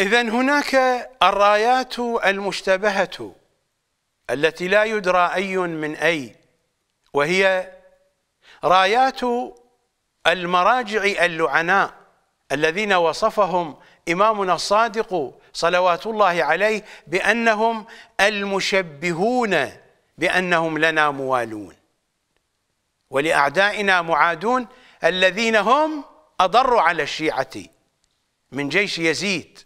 إذا هناك الرايات المشتبهة التي لا يدرى أي من أي وهي رايات المراجع اللعناء الذين وصفهم إمامنا الصادق صلوات الله عليه بأنهم المشبهون بأنهم لنا موالون ولأعدائنا معادون الذين هم أضر على الشيعة من جيش يزيد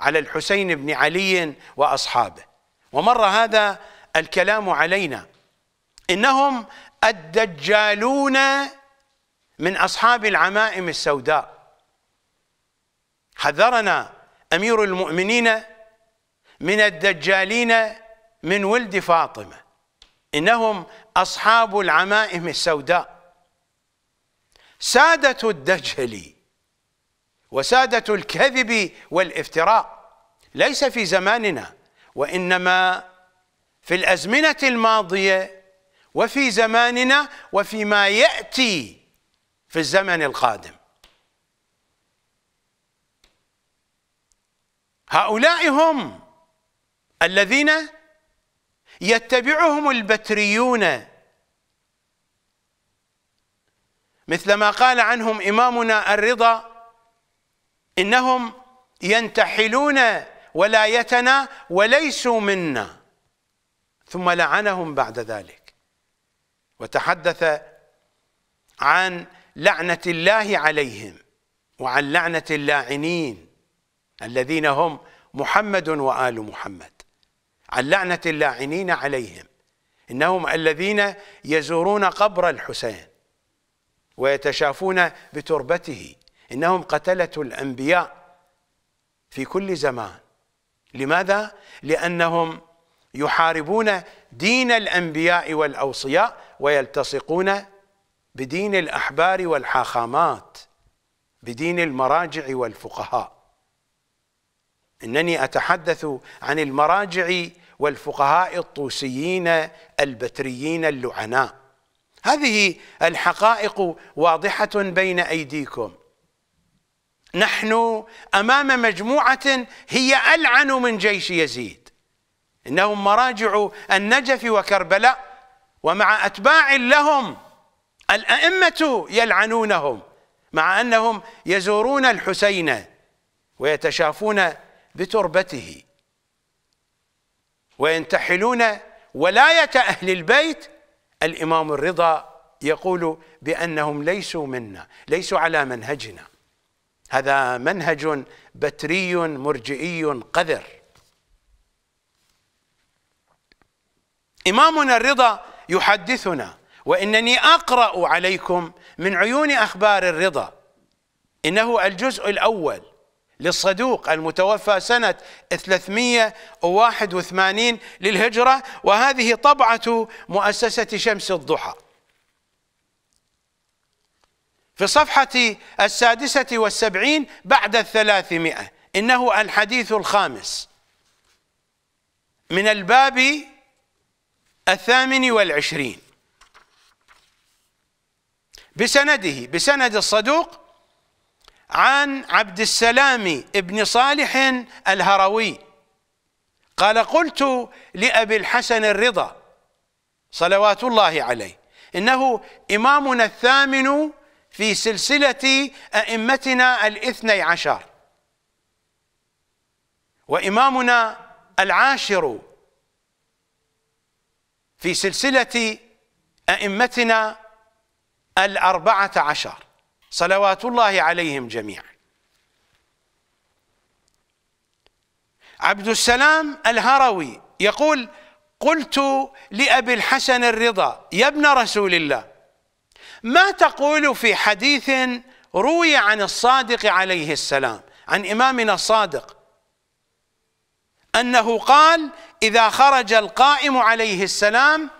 على الحسين بن علي واصحابه ومر هذا الكلام علينا انهم الدجالون من اصحاب العمائم السوداء حذرنا امير المؤمنين من الدجالين من ولد فاطمه انهم اصحاب العمائم السوداء ساده الدجل وسادة الكذب والافتراء ليس في زماننا وإنما في الأزمنة الماضية وفي زماننا وفيما يأتي في الزمن القادم هؤلاء هم الذين يتبعهم البتريون مثل ما قال عنهم إمامنا الرضا إنهم ينتحلون ولايتنا وليسوا منا ثم لعنهم بعد ذلك وتحدث عن لعنة الله عليهم وعن لعنة اللاعنين الذين هم محمد وآل محمد عن لعنة اللاعنين عليهم إنهم الذين يزورون قبر الحسين ويتشافون بتربته إنهم قتلة الأنبياء في كل زمان لماذا؟ لأنهم يحاربون دين الأنبياء والأوصياء ويلتصقون بدين الأحبار والحاخامات بدين المراجع والفقهاء إنني أتحدث عن المراجع والفقهاء الطوسيين البتريين اللعناء هذه الحقائق واضحة بين أيديكم نحن امام مجموعه هي العن من جيش يزيد انهم مراجع النجف وكربلاء ومع اتباع لهم الائمه يلعنونهم مع انهم يزورون الحسين ويتشافون بتربته وينتحلون ولايه اهل البيت الامام الرضا يقول بانهم ليسوا منا ليسوا على منهجنا هذا منهج بتري مرجئي قذر إمامنا الرضا يحدثنا وإنني أقرأ عليكم من عيون أخبار الرضا إنه الجزء الأول للصدوق المتوفى سنة 381 للهجرة وهذه طبعة مؤسسة شمس الضحى في صفحة السادسة والسبعين بعد الثلاثمائة إنه الحديث الخامس من الباب الثامن والعشرين بسنده بسند الصدوق عن عبد السلام بن صالح الهروي قال قلت لأبي الحسن الرضا صلوات الله عليه إنه إمامنا الثامن في سلسلة أئمتنا الاثني عشر وإمامنا العاشر في سلسلة أئمتنا الأربعة عشر صلوات الله عليهم جميعا عبد السلام الهروي يقول قلت لأبي الحسن الرضا يا ابن رسول الله ما تقول في حديث روي عن الصادق عليه السلام عن إمامنا الصادق أنه قال إذا خرج القائم عليه السلام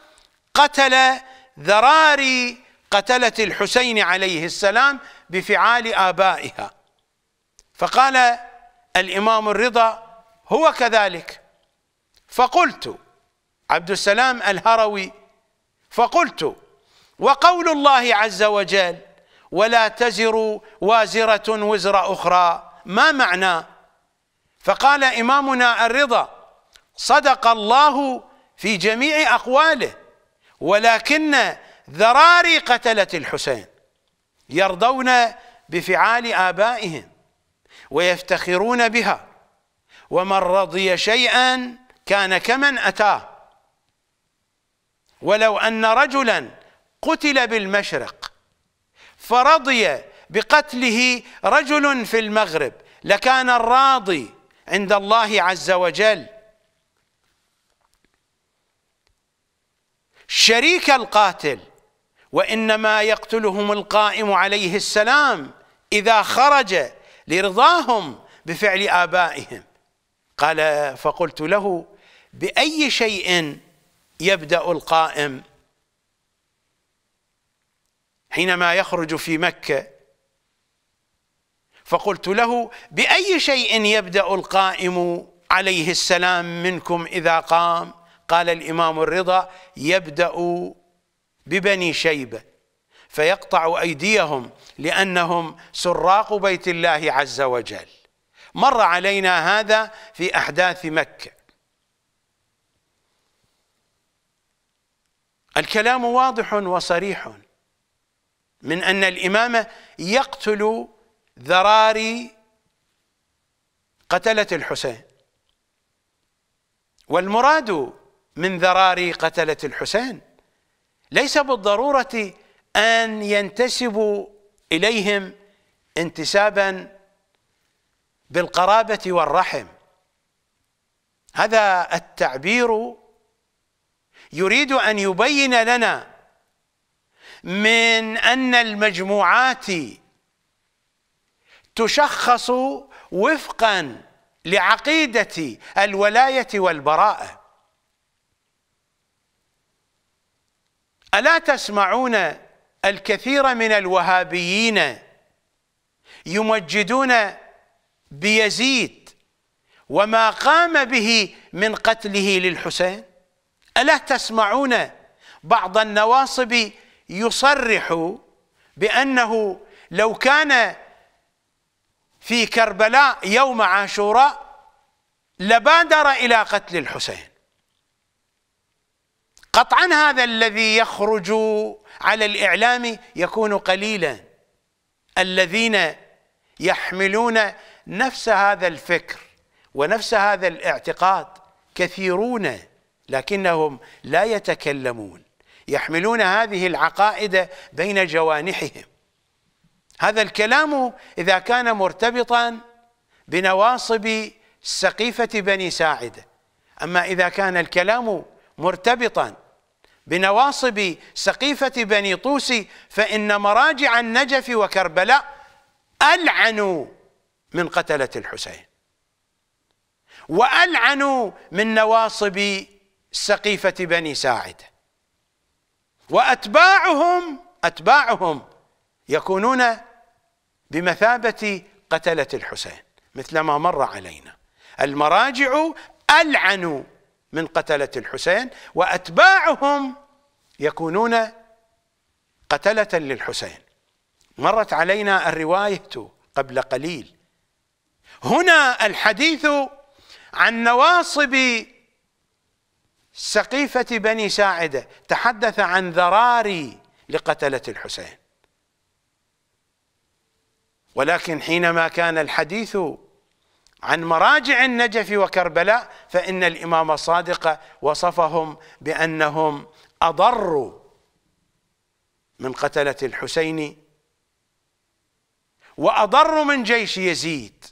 قتل ذراري قتلة الحسين عليه السلام بفعال آبائها فقال الإمام الرضا هو كذلك فقلت عبد السلام الهروي فقلت وقول الله عز وجل ولا تزر وازرة وزر أخرى ما معنى فقال إمامنا الرضا صدق الله في جميع أقواله ولكن ذراري قتلت الحسين يرضون بفعال آبائهم ويفتخرون بها ومن رضي شيئا كان كمن أتاه ولو أن رجلا قتل بالمشرق فرضي بقتله رجل في المغرب لكان الراضي عند الله عز وجل شريك القاتل وانما يقتلهم القائم عليه السلام اذا خرج لرضاهم بفعل ابائهم قال فقلت له باي شيء يبدا القائم حينما يخرج في مكة فقلت له بأي شيء يبدأ القائم عليه السلام منكم إذا قام قال الإمام الرضا يبدأ ببني شيبة فيقطع أيديهم لأنهم سراق بيت الله عز وجل مر علينا هذا في أحداث مكة الكلام واضح وصريح من أن الإمامة يقتل ذراري قتلة الحسين والمراد من ذراري قتلة الحسين ليس بالضرورة أن ينتسبوا إليهم انتسابا بالقرابة والرحم هذا التعبير يريد أن يبين لنا من أن المجموعات تشخص وفقا لعقيدة الولاية والبراءة ألا تسمعون الكثير من الوهابيين يمجدون بيزيد وما قام به من قتله للحسين ألا تسمعون بعض النواصب يصرح بأنه لو كان في كربلاء يوم عاشوراء لبادر إلى قتل الحسين قطعا هذا الذي يخرج على الإعلام يكون قليلا الذين يحملون نفس هذا الفكر ونفس هذا الاعتقاد كثيرون لكنهم لا يتكلمون يحملون هذه العقائد بين جوانحهم هذا الكلام إذا كان مرتبطا بنواصب سقيفة بني ساعدة أما إذا كان الكلام مرتبطا بنواصب سقيفة بني طوس فإن مراجع النجف وكربلاء ألعنوا من قتلة الحسين وألعنوا من نواصب سقيفة بني ساعده وأتباعهم أتباعهم يكونون بمثابة قتلة الحسين مثلما مر علينا المراجع ألعنوا من قتلة الحسين وأتباعهم يكونون قتلة للحسين مرت علينا الرواية قبل قليل هنا الحديث عن نواصب سقيفة بني ساعدة تحدث عن ذراري لقتلة الحسين ولكن حينما كان الحديث عن مراجع النجف وكربلاء فإن الإمام الصادق وصفهم بأنهم أضروا من قتلة الحسين وأضروا من جيش يزيد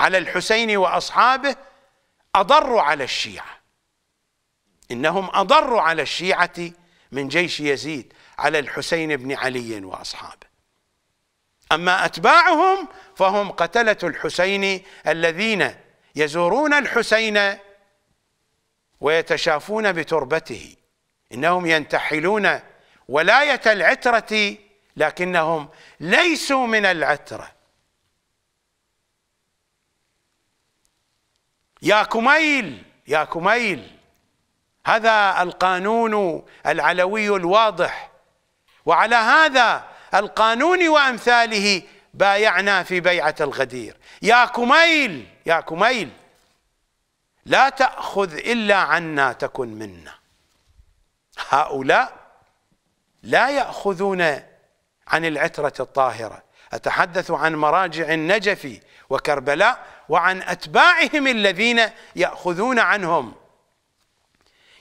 على الحسين وأصحابه أضروا على الشيعة إنهم أضروا على الشيعة من جيش يزيد على الحسين بن علي وأصحابه أما أتباعهم فهم قتلة الحسين الذين يزورون الحسين ويتشافون بتربته إنهم ينتحلون ولاية العترة لكنهم ليسوا من العترة يا كميل يا كميل هذا القانون العلوي الواضح وعلى هذا القانون وامثاله بايعنا في بيعه الغدير يا كميل يا كميل لا تاخذ الا عنا تكن منا هؤلاء لا ياخذون عن العتره الطاهره اتحدث عن مراجع النجف وكربلاء وعن اتباعهم الذين ياخذون عنهم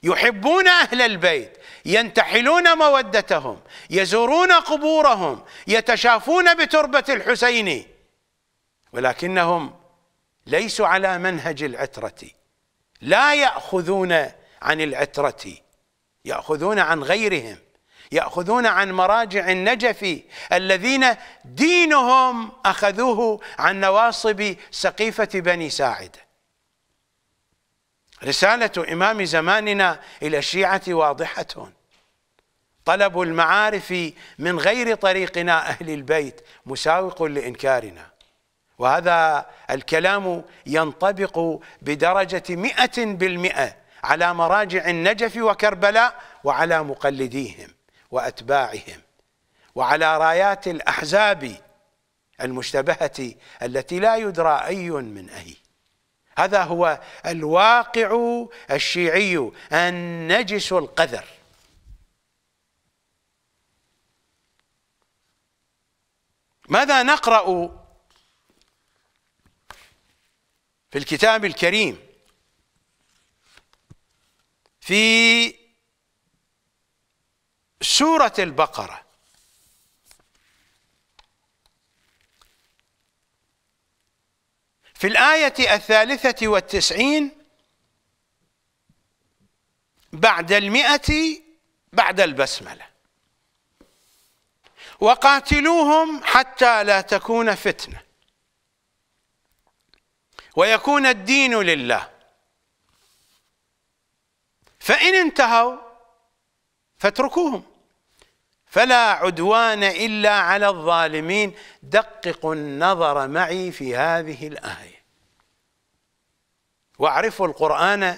يحبون اهل البيت ينتحلون مودتهم يزورون قبورهم يتشافون بتربه الحسين ولكنهم ليسوا على منهج العتره لا ياخذون عن العتره ياخذون عن غيرهم يأخذون عن مراجع النجف الذين دينهم أخذوه عن نواصب سقيفة بني ساعد رسالة إمام زماننا إلى الشيعة واضحة طلب المعارف من غير طريقنا أهل البيت مساوق لإنكارنا وهذا الكلام ينطبق بدرجة مئة بالمئة على مراجع النجف وكربلاء وعلى مقلديهم وأتباعهم وعلى رايات الأحزاب المشتبهة التي لا يدرى أي من أي هذا هو الواقع الشيعي النجس القذر ماذا نقرأ في الكتاب الكريم في سورة البقرة في الآية الثالثة والتسعين بعد المئة بعد البسملة وقاتلوهم حتى لا تكون فتنة ويكون الدين لله فإن انتهوا فاتركوهم فلا عدوان إلا على الظالمين دققوا النظر معي في هذه الآية واعرفوا القرآن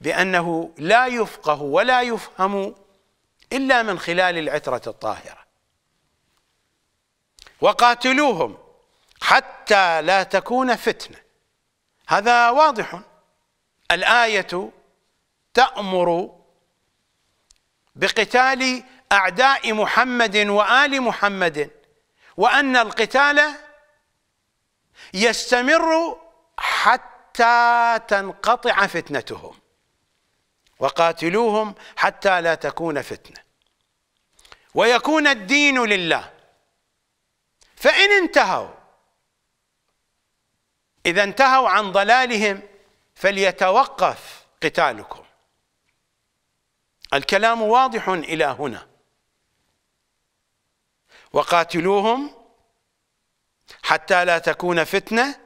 بأنه لا يفقه ولا يفهم إلا من خلال العترة الطاهرة وقاتلوهم حتى لا تكون فتنة هذا واضح الآية تأمر بقتال أعداء محمد وآل محمد وأن القتال يستمر حتى تنقطع فتنتهم وقاتلوهم حتى لا تكون فتنة ويكون الدين لله فإن انتهوا إذا انتهوا عن ضلالهم فليتوقف قتالكم الكلام واضح إلى هنا وقاتلوهم حتى لا تكون فتنه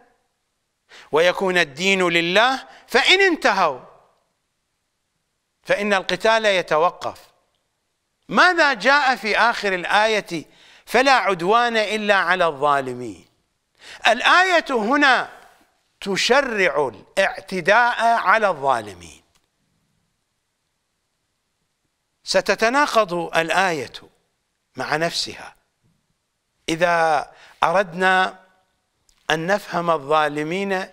ويكون الدين لله فان انتهوا فان القتال يتوقف ماذا جاء في اخر الايه فلا عدوان الا على الظالمين الايه هنا تشرع الاعتداء على الظالمين ستتناقض الايه مع نفسها إذا أردنا أن نفهم الظالمين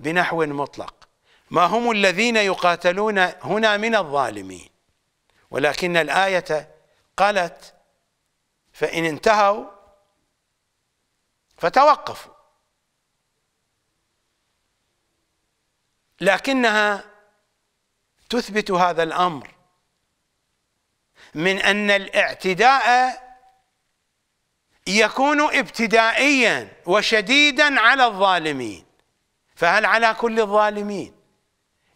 بنحو مطلق ما هم الذين يقاتلون هنا من الظالمين ولكن الآية قالت فإن انتهوا فتوقفوا لكنها تثبت هذا الأمر من أن الاعتداء يكون ابتدائيا وشديدا على الظالمين فهل على كل الظالمين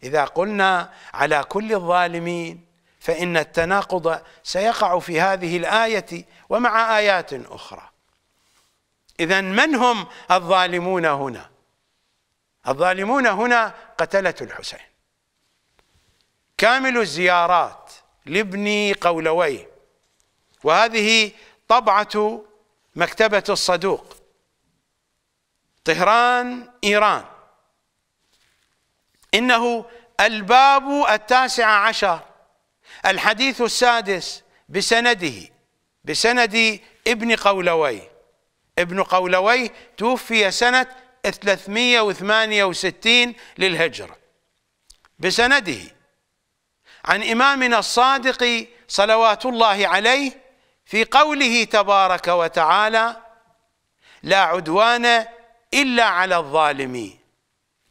إذا قلنا على كل الظالمين فإن التناقض سيقع في هذه الآية ومع آيات أخرى إذا من هم الظالمون هنا الظالمون هنا قتلة الحسين كامل الزيارات لابن قولويه وهذه طبعة مكتبة الصدوق طهران إيران إنه الباب التاسع عشر الحديث السادس بسنده بسند ابن قولوي ابن قولوي توفي سنة 368 للهجرة بسنده عن إمامنا الصادق صلوات الله عليه في قوله تبارك وتعالى لا عدوان إلا على الظالمين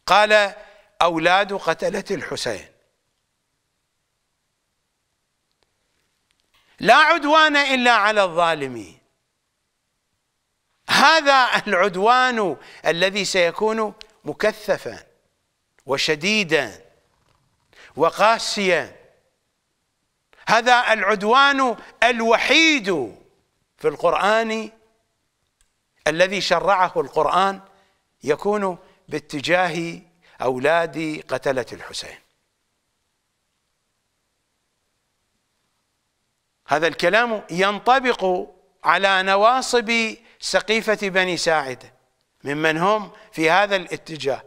قال أولاد قتلة الحسين لا عدوان إلا على الظالمين هذا العدوان الذي سيكون مكثفا وشديدا وقاسيا هذا العدوان الوحيد في القرآن الذي شرعه القرآن يكون باتجاه أولاد قتلة الحسين هذا الكلام ينطبق على نواصب سقيفة بني ساعدة ممن هم في هذا الاتجاه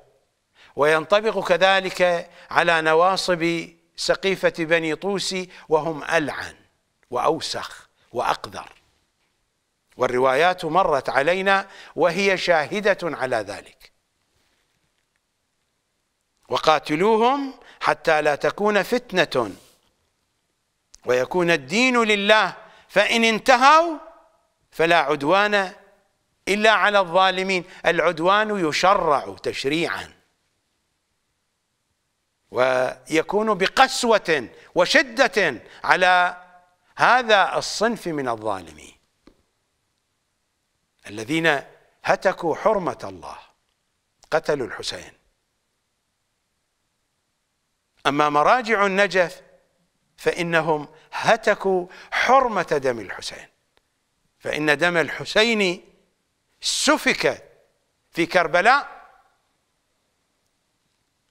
وينطبق كذلك على نواصب سقيفة بني طوسي وهم ألعن وأوسخ وأقذر والروايات مرت علينا وهي شاهدة على ذلك وقاتلوهم حتى لا تكون فتنة ويكون الدين لله فإن انتهوا فلا عدوان إلا على الظالمين العدوان يشرع تشريعاً ويكون بقسوة وشدة على هذا الصنف من الظالمين الذين هتكوا حرمة الله قتلوا الحسين أما مراجع النجف فإنهم هتكوا حرمة دم الحسين فإن دم الحسين سفك في كربلاء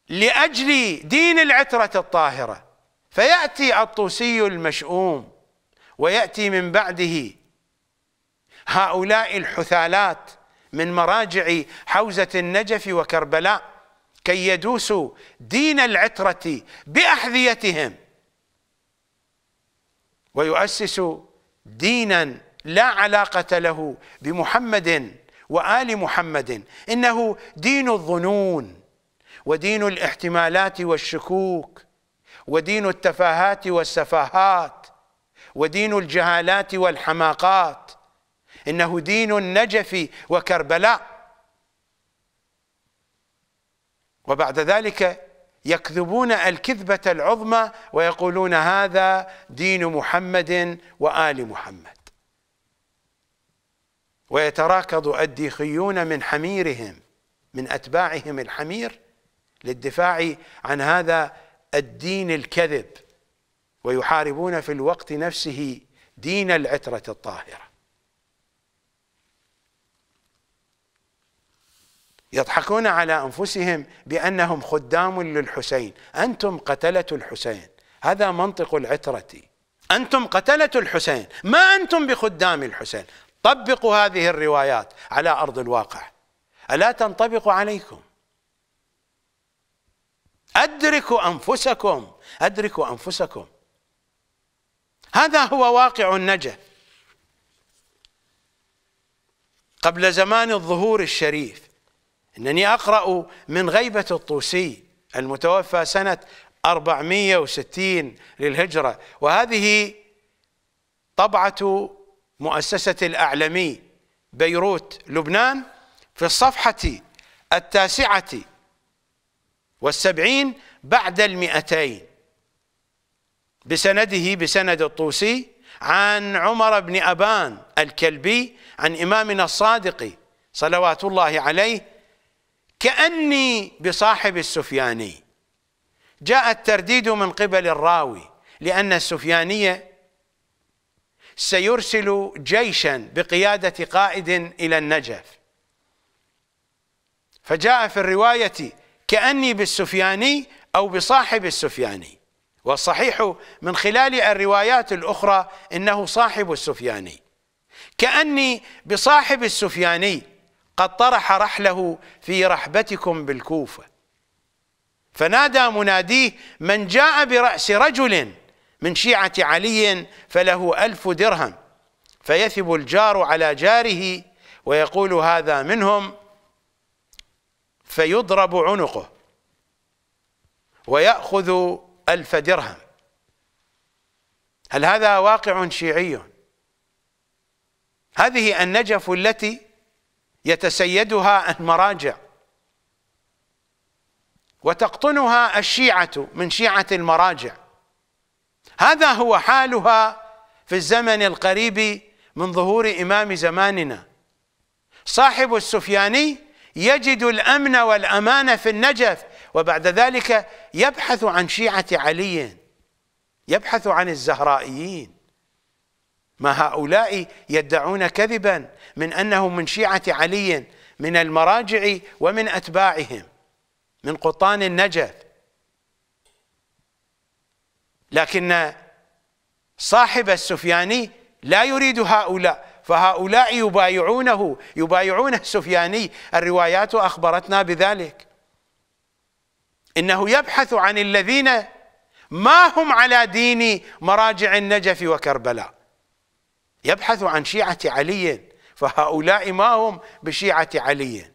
لأجل دين العترة الطاهرة فيأتي الطوسي المشؤوم ويأتي من بعده هؤلاء الحثالات من مراجع حوزة النجف وكربلاء كي يدوسوا دين العترة بأحذيتهم ويؤسسوا دينا لا علاقة له بمحمد وآل محمد إنه دين الظنون ودين الاحتمالات والشكوك ودين التفاهات والسفاهات ودين الجهالات والحماقات انه دين النجف وكربلاء وبعد ذلك يكذبون الكذبة العظمى ويقولون هذا دين محمد وآل محمد ويتراكض الديخيون من حميرهم من أتباعهم الحمير للدفاع عن هذا الدين الكذب ويحاربون في الوقت نفسه دين العترة الطاهرة يضحكون على أنفسهم بأنهم خدام للحسين أنتم قتلة الحسين هذا منطق العترة أنتم قتلة الحسين ما أنتم بخدام الحسين طبقوا هذه الروايات على أرض الواقع ألا تنطبق عليكم أدركوا أنفسكم أدركوا أنفسكم هذا هو واقع النجا قبل زمان الظهور الشريف انني اقرا من غيبه الطوسي المتوفى سنه 460 للهجره وهذه طبعه مؤسسه الاعلمي بيروت لبنان في الصفحه التاسعه والسبعين بعد المئتين بسنده بسند الطوسي عن عمر بن أبان الكلبي عن إمامنا الصادق صلوات الله عليه كأني بصاحب السفياني جاء الترديد من قبل الراوي لأن السفيانية سيرسل جيشا بقيادة قائد إلى النجف فجاء في الرواية كأني بالسفياني أو بصاحب السفياني والصحيح من خلال الروايات الأخرى إنه صاحب السفياني كأني بصاحب السفياني قد طرح رحله في رحبتكم بالكوفة فنادى مناديه من جاء برأس رجل من شيعة علي فله ألف درهم فيثب الجار على جاره ويقول هذا منهم فيضرب عنقه ويأخذ ألف درهم هل هذا واقع شيعي هذه النجف التي يتسيدها المراجع وتقطنها الشيعة من شيعة المراجع هذا هو حالها في الزمن القريب من ظهور إمام زماننا صاحب السفياني يجد الأمن والأمان في النجف وبعد ذلك يبحث عن شيعة علي يبحث عن الزهرائيين ما هؤلاء يدعون كذبا من أنهم من شيعة علي من المراجع ومن أتباعهم من قطان النجف لكن صاحب السفياني لا يريد هؤلاء فهؤلاء يبايعونه يبايعون السفياني الروايات أخبرتنا بذلك إنه يبحث عن الذين ما هم على دين مراجع النجف وكربلاء يبحث عن شيعة علي فهؤلاء ما هم بشيعة علي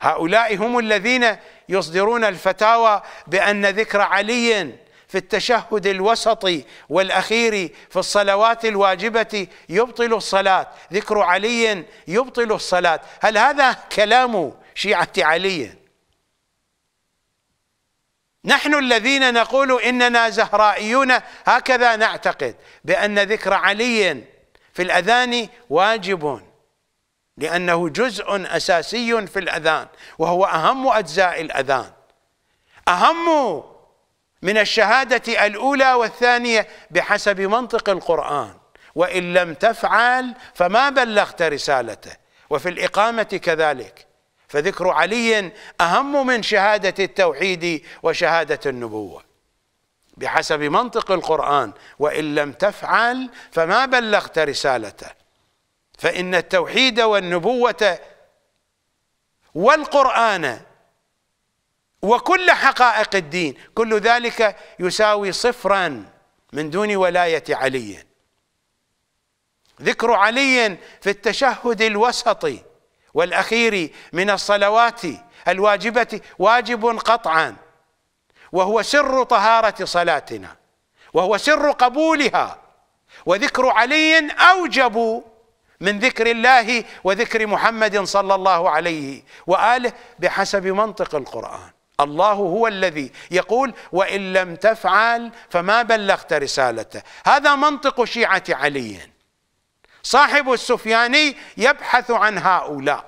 هؤلاء هم الذين يصدرون الفتاوى بأن ذكر علي في التشهد الوسطي والاخير في الصلوات الواجبه يبطل الصلاه، ذكر علي يبطل الصلاه، هل هذا كلام شيعه علي؟ نحن الذين نقول اننا زهرائيون هكذا نعتقد بان ذكر علي في الاذان واجب لانه جزء اساسي في الاذان وهو اهم اجزاء الاذان اهم من الشهادة الأولى والثانية بحسب منطق القرآن وإن لم تفعل فما بلغت رسالته وفي الإقامة كذلك فذكر علي أهم من شهادة التوحيد وشهادة النبوة بحسب منطق القرآن وإن لم تفعل فما بلغت رسالته فإن التوحيد والنبوة والقرآن وكل حقائق الدين كل ذلك يساوي صفرا من دون ولاية علي ذكر علي في التشهد الوسطي والأخير من الصلوات الواجبة واجب قطعا وهو سر طهارة صلاتنا وهو سر قبولها وذكر علي أوجب من ذكر الله وذكر محمد صلى الله عليه وآله بحسب منطق القرآن الله هو الذي يقول وإن لم تفعل فما بلغت رسالته هذا منطق شيعة علي صاحب السفياني يبحث عن هؤلاء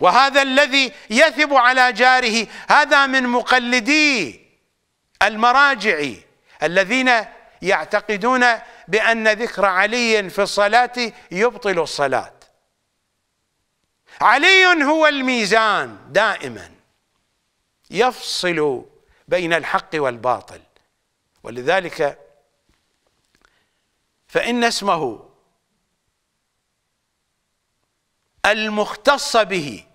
وهذا الذي يثب على جاره هذا من مقلدي المراجع الذين يعتقدون بأن ذكر علي في الصلاة يبطل الصلاة علي هو الميزان دائماً يفصل بين الحق والباطل ولذلك فإن اسمه المختص به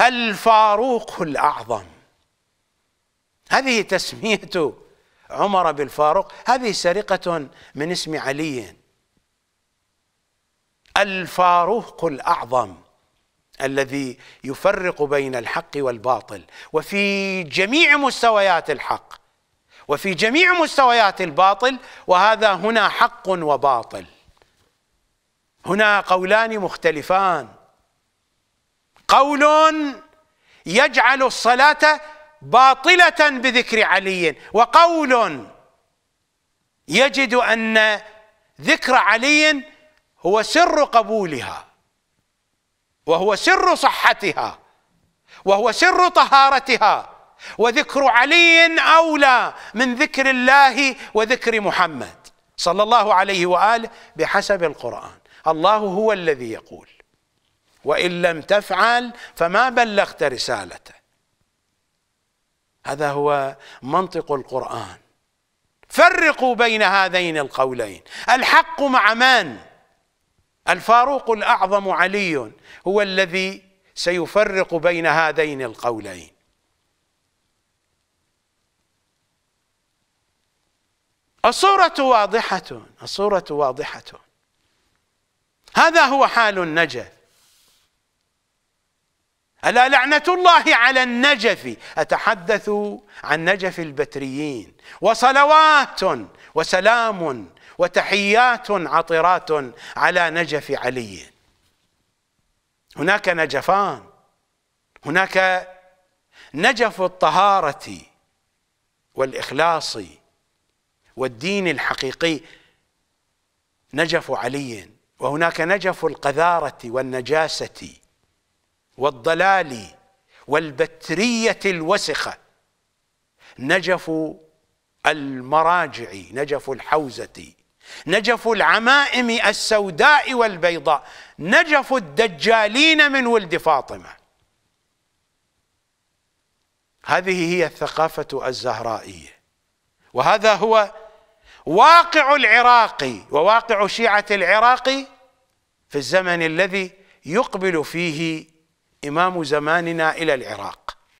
الفاروق الأعظم هذه تسمية عمر بالفاروق هذه سرقة من اسم علي الفاروق الأعظم الذي يفرق بين الحق والباطل وفي جميع مستويات الحق وفي جميع مستويات الباطل وهذا هنا حق وباطل هنا قولان مختلفان قول يجعل الصلاه باطله بذكر علي وقول يجد ان ذكر علي هو سر قبولها وهو سر صحتها وهو سر طهارتها وذكر علي اولى من ذكر الله وذكر محمد صلى الله عليه واله بحسب القران الله هو الذي يقول وان لم تفعل فما بلغت رسالته هذا هو منطق القران فرقوا بين هذين القولين الحق مع من الفاروق الأعظم علي هو الذي سيفرق بين هذين القولين الصورة واضحة الصورة واضحة هذا هو حال النجف ألا لعنة الله على النجف أتحدث عن نجف البتريين وصلوات وسلام وتحيات عطرات على نجف علي هناك نجفان هناك نجف الطهارة والإخلاص والدين الحقيقي نجف علي وهناك نجف القذارة والنجاسة والضلال والبترية الوسخة نجف المراجع نجف الحوزة نجف العمائم السوداء والبيضاء نجف الدجالين من ولد فاطمة هذه هي الثقافة الزهرائية وهذا هو واقع العراقي وواقع شيعة العراق في الزمن الذي يقبل فيه إمام زماننا إلى العراق